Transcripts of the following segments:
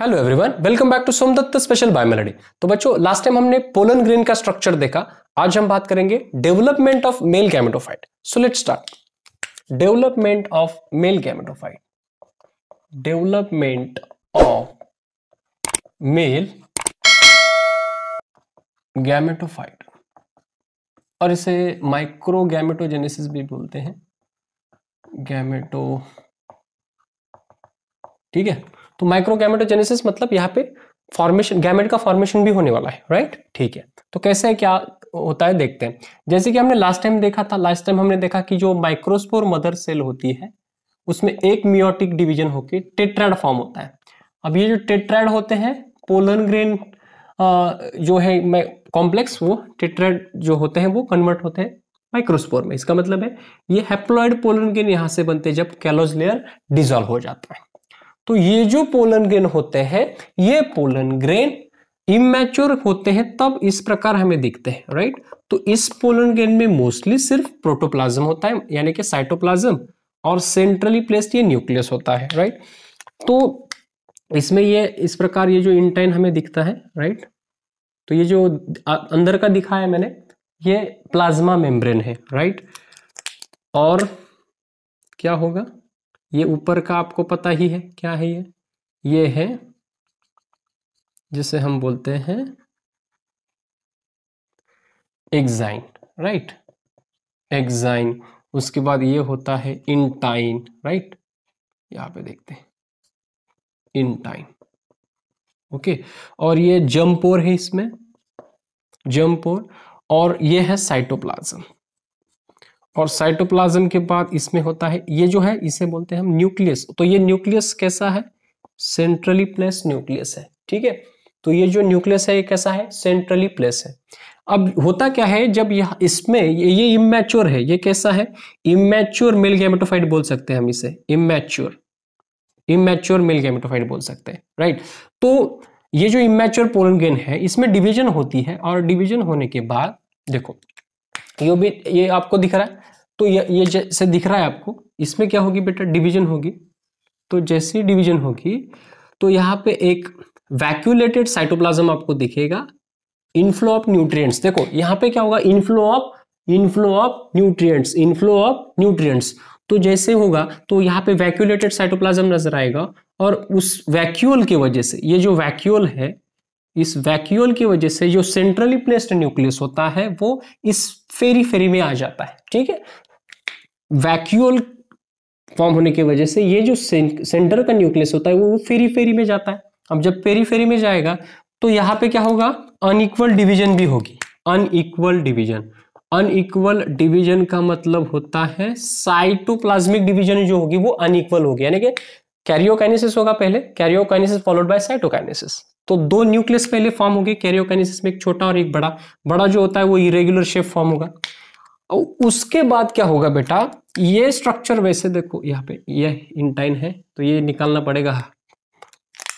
hello everyone welcome back to Somdatt special by melody तो बच्चों last time हमने pollen grain का स्ट्रक्चर देखा आज हम बात करेंगे development of male gametophyte so let start development of male gametophyte development of male gametophyte और इसे माइक्रो गैमेटोजेनेसिस भी बोलते हैं गैमेटो ठीक है तो माइक्रो गैमेटोजेनेसिस मतलब यहाँ पे फॉर्मेशन गैमेट का फॉर्मेशन भी होने वाला है राइट ठीक है तो कैसे है क्या होता है देखते हैं जैसे कि हमने लास्ट टाइम देखा था लास्ट टाइम हमने देखा कि जो माइक्रोस्पोर मदर सेल होती है उसमें एक मियोटिक डिवीजन होकर टेट्राइड फॉर्म होता है अब ये जो टेट्राइड होते हैं पोलन ग्रेन जो है कॉम्प्लेक्स वो टेट्राइड जो होते हैं वो कन्वर्ट होते हैं माइक्रोस्पोर में इसका मतलब है ये हेप्लॉइड पोलन ग्रेन यहाँ से बनते हैं जब कैलोज लेयर डिजॉल्व हो जाता है तो ये जो पोलन ग्रेन होते हैं ये पोलन ग्रेन इमेच्योर होते हैं तब इस प्रकार हमें दिखते हैं राइट तो इस पोलन ग्रेन में मोस्टली सिर्फ प्रोटोप्लाज्म होता है यानी कि साइटोप्लाज्म और सेंट्रली प्लेस्ड ये न्यूक्लियस होता है राइट तो इसमें ये इस प्रकार ये जो इंटाइन हमें दिखता है राइट तो ये जो अंदर का दिखा है मैंने ये प्लाज्मा मेम्ब्रेन है राइट और क्या होगा ये ऊपर का आपको पता ही है क्या है ये ये है जिसे हम बोलते हैं एग्जाइन राइट एग्जाइन उसके बाद ये होता है इंटाइन राइट यहां पे देखते हैं इंटाइन ओके और ये जम्पोर है इसमें जम्पोर और ये है साइटोप्लाज्म और साइटोप्लाज्म के बाद इसमें होता है ये जो है इसे बोलते हैं हम न्यूक्लियस तो ये न्यूक्लियस कैसा है सेंट्रली प्लेस न्यूक्लियस है ठीक है तो ये जो न्यूक्लियस है ये कैसा है सेंट्रली प्लेस है अब होता क्या है जब यह इसमें ये, ये इमेच्योर है ये कैसा है इमेच्योर मेल गैमेटोफाइट बोल सकते हैं हम इसे इमेच्योर इमेच्योर मेल गैमेटोफाइट बोल सकते हैं राइट तो ये जो इमेच्योर पोलन है इसमें डिवीजन होती है और डिवीजन होने के बाद देखो ये भी ये आपको दिख रहा है तो ये ये जैसे दिख रहा है आपको इसमें क्या होगी बेटा डिवीजन होगी तो जैसे डिवीजन होगी तो यहाँ पे एक वैक्यूलेटेड साइटोप्लाज्म आपको दिखेगा इनफ्लो ऑफ न्यूट्रिएंट्स देखो यहाँ पे क्या होगा inflow of inflow of nutrients inflow of nutrients तो जैसे होगा तो यहाँ पे वैक्यूलेटेड साइटोप्लाज्म नजर आएगा और उस वैक्यूल की वजह से ये जो वैक्यूल है इस वैक्यूल की वजह से जो सेंट्रली प्लेस्ड न्यूक्लियस होता है वो इस फेरी फेरी में आ जाता है ठीक है वैक्यूल फॉर्म होने की वजह से ये जो सेंटर का न्यूक्लियस होता है वो फेरी फेरी में जाता है अब जब फेरी फेरी में जाएगा तो यहां पे क्या होगा अनइक्वल डिवीजन भी होगी अनइक्वल डिवीजन अनइक्वल डिवीजन का मतलब होता है साइटोप्लाज्मिक डिवीजन जो होगी वो अनइक्वल होगी यानी कि कैरियोकाइनेसिस होगा पहले कैरियोकाइनेसिस फॉलोड बाय साइटोकाइनेसिस तो दो न्यूक्लियस पहले फॉर्म होंगे कैरियोकाइनेसिस में एक छोटा और एक बड़ा बड़ा जो होता है वो इरेगुलर शेप फॉर्म होगा उसके बाद क्या होगा बेटा ये स्ट्रक्चर वैसे देखो यहाँ पे ये इंटाइन है तो ये निकालना पड़ेगा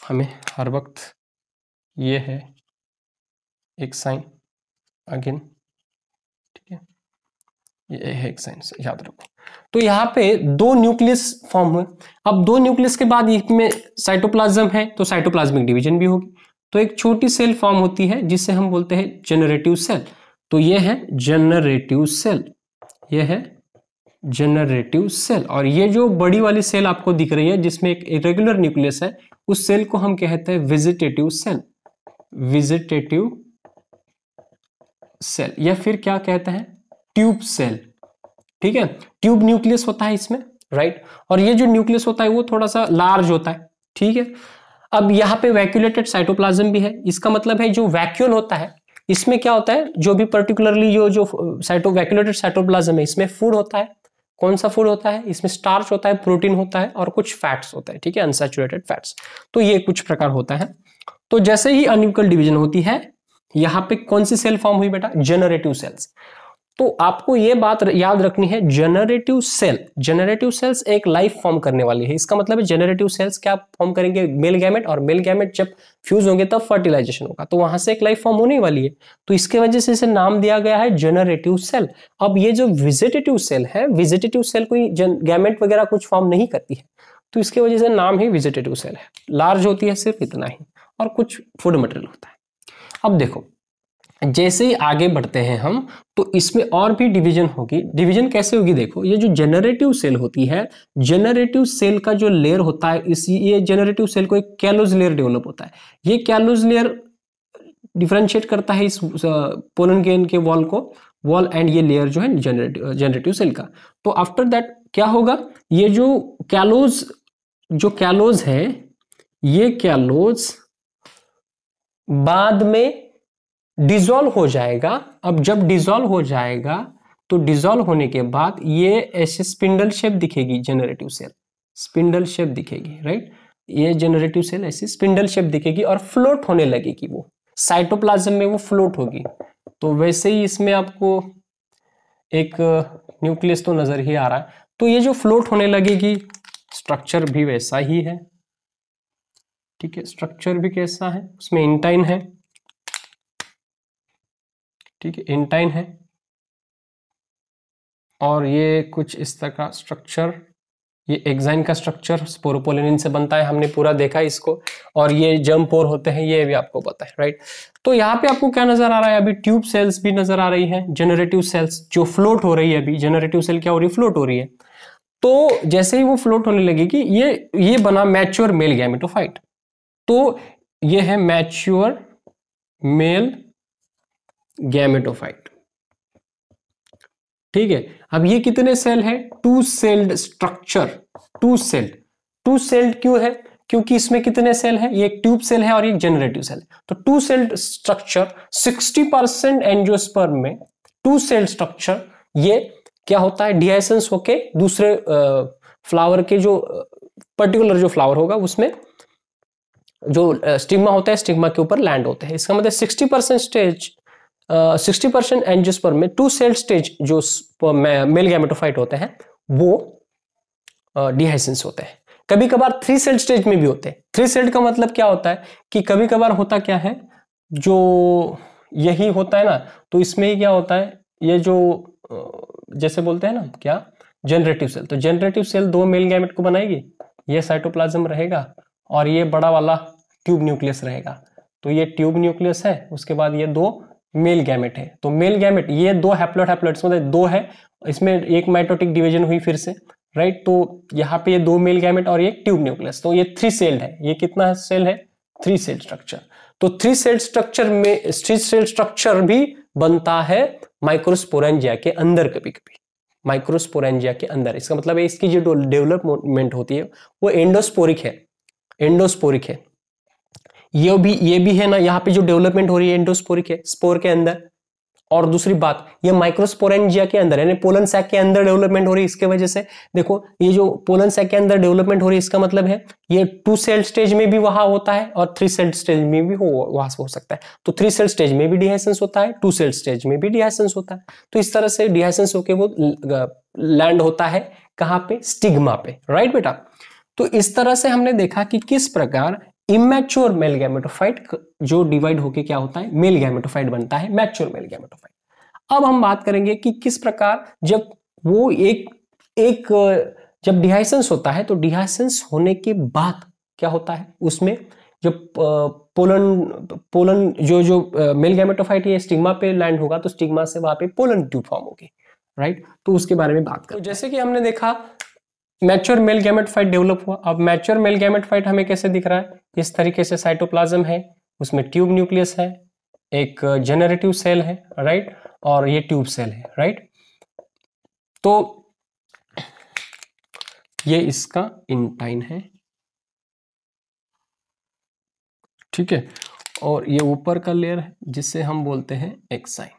हमें हर वक्त ये है एक साइन अगेन साइंस याद रखो तो यहाँ पे दो न्यूक्लियस फॉर्म हुए अब दो न्यूक्लियस के बाद इसमें साइटोप्लाज्म है तो साइटोप्लाज्मिक डिवीजन भी होगी तो एक छोटी सेल फॉर्म होती है जिसे हम बोलते हैं जनरेटिव सेल तो ये है जनरेटिव सेल ये है जनरेटिव सेल और ये जो बड़ी वाली सेल आपको दिख रही है जिसमें एक इरेगुलर न्यूक्लियस है उस सेल को हम कहते हैं विजिटेटिव सेल विजिटेटिव सेल या फिर क्या कहते हैं ट्यूब सेल ठीक है ट्यूब न्यूक्लियस होता है इसमें राइट और ये जो न्यूक्लियस होता है वो थोड़ा सा लार्ज होता है ठीक है अब यहाँ पे वैक्यूलेटेड साइटोप्लाज्म भी है इसका मतलब है जो वैक्यूल होता है इसमें क्या होता है जो भी पर्टिकुलरली जो जो साइटो वैक्यूलेटेड साइटोप्लाज्म है इसमें फूड होता है कौन सा फूड होता है इसमें स्टार्च होता है प्रोटीन होता है और कुछ फैट्स होता है ठीक है अनसेचुरेटेड फैट्स तो ये कुछ प्रकार होता है तो जैसे ही अनिकल डिविजन होती है यहाँ पे कौन सी सेल फॉर्म हुई बेटा जेनरेटिव सेल्स तो आपको ये बात याद रखनी है जनरेटिव सेल जनरेटिव सेल्स एक लाइफ फॉर्म करने वाली है इसका मतलब है जनरेटिव सेल्स क्या फॉर्म करेंगे मेल गैमेट और मेल गैमेट जब फ्यूज होंगे तब फर्टिलाइजेशन होगा तो वहां से एक लाइफ फॉर्म होने वाली है तो इसके वजह से इसे नाम दिया गया है जनरेटिव सेल अब ये जो विजिटेटिव सेल है विजिटेटिव सेल कोई गैमेट वगैरह कुछ फॉर्म नहीं करती है तो इसके वजह से नाम ही विजिटेटिव सेल है लार्ज होती है सिर्फ इतना ही और कुछ फूड मटेरियल होता है अब देखो जैसे ही आगे बढ़ते हैं हम तो इसमें और भी डिवीजन होगी डिवीजन कैसे होगी देखो ये जो जनरेटिव सेल होती है जनरेटिव सेल का जो लेयर होता है इस ये जनरेटिव सेल को एक कैलोज लेयर डेवलप होता है ये कैलोज लेयर डिफ्रेंशिएट करता है इस पोलन गेन के वॉल को वॉल एंड ये लेयर जो है जनरेटिव जेनरेटिव सेल का तो आफ्टर दैट क्या होगा ये जो कैलोज जो कैलोज है ये कैलोज बाद में डिजोल्व हो जाएगा अब जब डिजोल्व हो जाएगा तो डिजोल्व होने के बाद ये ऐसे स्पिंडल शेप दिखेगी जेनरेटिव सेल स्पिंडल शेप दिखेगी राइट ये जेनरेटिव सेल ऐसी स्पिंडल शेप दिखेगी और फ्लोट होने लगेगी वो साइटोप्लाज्म में वो फ्लोट होगी तो वैसे ही इसमें आपको एक न्यूक्लियस तो नज़र ही आ रहा है तो ये जो फ्लोट होने लगेगी स्ट्रक्चर भी वैसा ही है ठीक है स्ट्रक्चर भी कैसा है उसमें इंटाइन है ठीक है इंटाइन है और ये कुछ इस तरह का स्ट्रक्चर ये एग्जाइन का स्ट्रक्चर स्पोरोपोलिन से बनता है हमने पूरा देखा इसको और ये जम पोर होते हैं ये भी आपको पता है राइट तो यहाँ पे आपको क्या नजर आ रहा है अभी ट्यूब सेल्स भी नजर आ रही है जनरेटिव सेल्स जो फ्लोट हो रही है अभी जनरेटिव सेल क्या हो रही है फ्लोट हो रही है तो जैसे ही वो फ्लोट होने लगेगी ये ये बना मैच्योर मेल गैमेटोफाइट तो ये है मैच्योर मेल गैमेटोफाइट ठीक है अब ये कितने सेल है two celled structure two celled two celled क्यों है क्योंकि इसमें कितने सेल है ये एक ट्यूब सेल है और एक जनरेटिव सेल है तो two celled structure 60 percent angiosperm में टू सेल्ड स्ट्रक्चर ये क्या होता है डिहाइसेंस होके दूसरे फ्लावर के जो पर्टिकुलर जो फ्लावर होगा उसमें जो स्टिग्मा होता है स्टिग्मा के ऊपर लैंड होता है इसका मतलब 60 percent stage sixty percent angiosperm में टू सेल स्टेज जो मेल गैमेटोफाइट होते हैं वो डिहाइसेंस uh, होते हैं कभी कभार थ्री सेल स्टेज में भी होते हैं थ्री सेल का मतलब क्या होता है कि कभी कभार होता क्या है जो यही होता है ना तो इसमें ही क्या होता है ये जो जैसे बोलते हैं ना क्या जनरेटिव सेल तो जनरेटिव सेल दो मेल गैमेट को बनाएगी ये साइटोप्लाज्म रहेगा और ये बड़ा वाला ट्यूब न्यूक्लियस रहेगा तो ये ट्यूब न्यूक्लियस है उसके बाद ये दो मेल गैमेट है तो मेल गैमेट ये दो हैप्लोट हैप्लोट्स मतलब दो है इसमें एक माइटोटिक डिवीजन हुई फिर से राइट तो यहाँ पे ये दो मेल गैमेट और एक ट्यूब न्यूक्लियस तो ये थ्री सेल्ड है ये कितना सेल है थ्री सेल स्ट्रक्चर तो थ्री सेल स्ट्रक्चर में थ्री सेल स्ट्रक्चर भी बनता है माइक्रोस्पोरेंजिया के अंदर कभी कभी माइक्रोस्पोरेंजिया के अंदर इसका मतलब है इसकी जो डेवलपमेंट होती है वो एंडोस्पोरिक है एंडोस्पोरिक है ये भी ये भी है ना यहाँ पे जो डेवलपमेंट हो रही है एंडोस्पोरिक है स्पोर के अंदर और दूसरी बात ये माइक्रोस्पोरेंजिया के अंदर यानी पोलन सैक के अंदर डेवलपमेंट हो रही है इसके वजह से देखो ये जो पोलन सैक के अंदर डेवलपमेंट हो रही है इसका मतलब है ये टू सेल स्टेज में भी वहां होता है और थ्री सेल स्टेज में भी हो वहां हो सकता है तो थ्री सेल स्टेज में भी डिहाइसेंस होता है टू सेल स्टेज में भी डिहाइसेंस होता है तो इस तरह से डिहाइसेंस होकर वो लैंड होता है कहां पे स्टिग्मा पे राइट बेटा तो इस तरह से हमने देखा कि किस प्रकार इमेच्योर मेल गैमेटोफाइट जो डिवाइड होके क्या होता है मेल गैमेटोफाइट बनता है मैच्योर मेल गैमेटोफाइट अब हम बात करेंगे कि किस प्रकार जब वो एक एक जब डिहाइसेंस होता है तो डिहाइसेंस होने के बाद क्या होता है उसमें जो पोलन पोलन जो जो मेल गैमेटोफाइट है स्टिग्मा पे लैंड होगा तो स्टिग्मा से वहां पे पोलन ट्यूब फॉर्म होगी राइट तो उसके बारे में बात करें तो जैसे कि हमने देखा मैच्योर मेल फाइट डेवलप हुआ अब मैच्योर मेल फाइट हमें कैसे दिख रहा है इस तरीके से साइटोप्लाज्म है उसमें ट्यूब न्यूक्लियस है एक जेनरेटिव सेल है राइट और ये ट्यूब सेल है राइट तो ये इसका इंटाइन है ठीक है और ये ऊपर का लेयर है जिसे हम बोलते हैं एक्साइन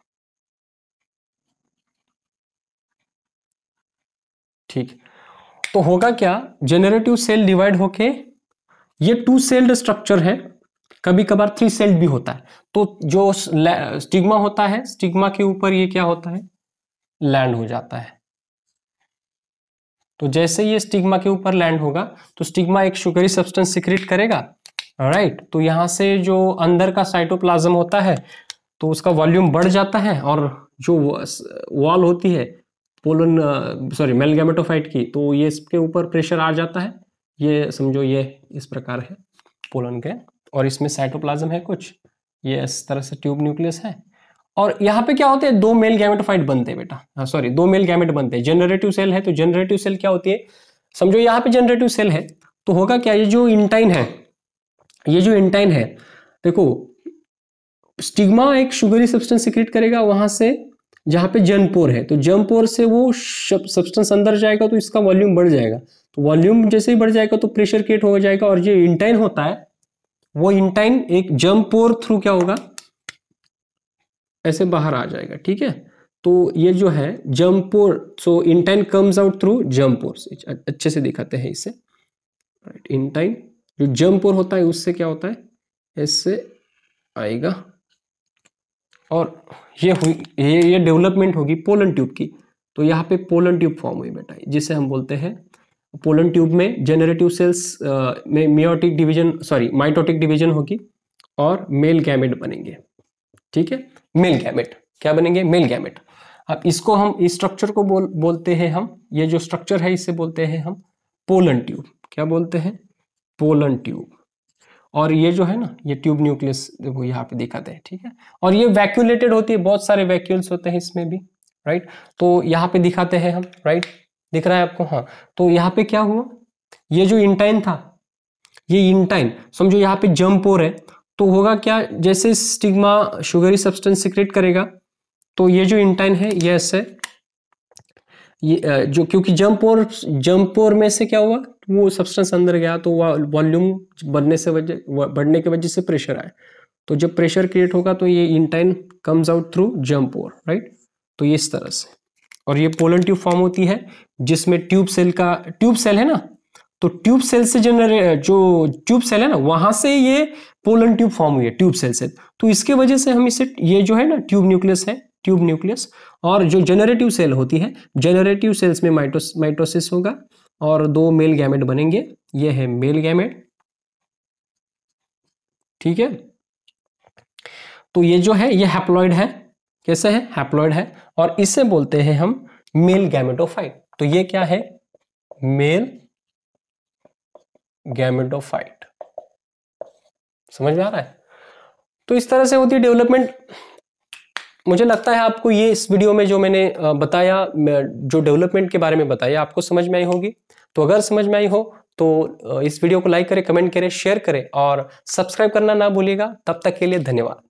ठीक है तो होगा क्या जेनरेटिव सेल डिवाइड होके ये टू सेल्ड स्ट्रक्चर है कभी कभार थ्री सेल्ड भी होता है तो जो स्टिग्मा होता है स्टिग्मा के ऊपर ये क्या होता है लैंड हो जाता है तो जैसे ये स्टिग्मा के ऊपर लैंड होगा तो स्टिग्मा एक शुगरी सब्सटेंस सिक्रिट करेगा राइट तो यहां से जो अंदर का साइटोप्लाज्म होता है तो उसका वॉल्यूम बढ़ जाता है और जो वॉल होती है पोलन सॉरी मेलगेमेटोफाइट की तो ये इसके ऊपर प्रेशर आ जाता है ये समझो ये इस प्रकार है पोलन के और इसमें साइटोप्लाज्म है कुछ ये इस तरह से ट्यूब न्यूक्लियस है और यहाँ पे क्या होते हैं दो मेल गैमेटोफाइट बनते हैं बेटा हाँ सॉरी दो मेल गैमेट बनते हैं जनरेटिव सेल है तो जनरेटिव सेल क्या होती है समझो यहाँ पे जनरेटिव सेल है तो होगा क्या ये जो इंटाइन है ये जो इंटाइन है देखो स्टिग्मा एक शुगरी सब्सटेंस सिक्रेट करेगा वहां से जहां पे जनपोर है तो जनपोर से वो सब्सटेंस अंदर जाएगा तो इसका वॉल्यूम बढ़ जाएगा तो वॉल्यूम जैसे ही बढ़ जाएगा तो प्रेशर क्रिएट हो जाएगा और जो इंटाइन होता है वो इंटाइन एक पोर थ्रू क्या होगा ऐसे बाहर आ जाएगा ठीक है तो ये जो है germ pore so intine comes out through germ pore से अच्छे से दिखाते हैं इसे राइट इंटाइन जो जम्पोर होता है उससे क्या होता है ऐसे आएगा और ये हुई ये ये डेवलपमेंट होगी पोलन ट्यूब की तो यहाँ पे पोलन ट्यूब फॉर्म हुई बेटा जिसे हम बोलते हैं पोलन ट्यूब में जेनरेटिव सेल्स में meiotic division sorry mitotic division होगी और मेल गैमेट बनेंगे ठीक है मेल गैमेट क्या बनेंगे मेल गैमेट अब इसको हम इस स्ट्रक्चर को बोल बोलते हैं हम ये जो स्ट्रक्चर है इसे बोलते हैं हम पोलन ट्यूब क्या बोलते हैं पोलन ट्यूब और ये जो है ना ये ट्यूब न्यूक्लियस वो यहाँ पे दिखाते हैं ठीक है और ये वैक्यूलेटेड होती है बहुत सारे वैक्यूल्स होते हैं इसमें भी राइट तो यहाँ पे दिखाते हैं हम राइट दिख रहा है आपको हाँ तो यहाँ पे क्या हुआ ये जो इंटाइन था ये इंटाइन समझो यहाँ पे जम्प हो रहे तो होगा क्या जैसे स्टिग्मा शुगरी सब्सटेंस सिक्रेट करेगा तो ये जो इंटाइन है ये ऐसे ये जो क्योंकि जम्पोर जम्पोर में से क्या हुआ वो सब्सटेंस अंदर गया तो वह वॉल्यूम बढ़ने से वजह बढ़ने की वजह से प्रेशर आए तो जब प्रेशर क्रिएट होगा तो ये इंटाइन कम्स आउट थ्रू जंप ओवर राइट तो ये इस तरह से और ये पोलन ट्यूब फॉर्म होती है जिसमें ट्यूब सेल का ट्यूब सेल है ना तो ट्यूब सेल से जनरे जो ट्यूब सेल है ना वहां से ये पोलन ट्यूब फॉर्म हुई है ट्यूब सेल से तो इसके वजह से हम इसे ये जो है ना ट्यूब न्यूक्लियस है ट्यूब न्यूक्लियस और जो जनरेटिव सेल होती है जनरेटिव सेल्स में माइटोस माइटोसिस होगा और दो मेल गैमेट बनेंगे ये है मेल गैमेट ठीक है तो ये जो है ये हैप्लॉइड है कैसे है हैप्लॉइड है और इसे बोलते हैं हम मेल गैमेटोफाइट तो ये क्या है मेल गैमेटोफाइट समझ में आ रहा है तो इस तरह से होती है डेवलपमेंट मुझे लगता है आपको ये इस वीडियो में जो मैंने बताया जो डेवलपमेंट के बारे में बताया आपको समझ में आई होगी तो अगर समझ में आई हो तो इस वीडियो को लाइक करें कमेंट करें शेयर करें और सब्सक्राइब करना ना भूलिएगा तब तक के लिए धन्यवाद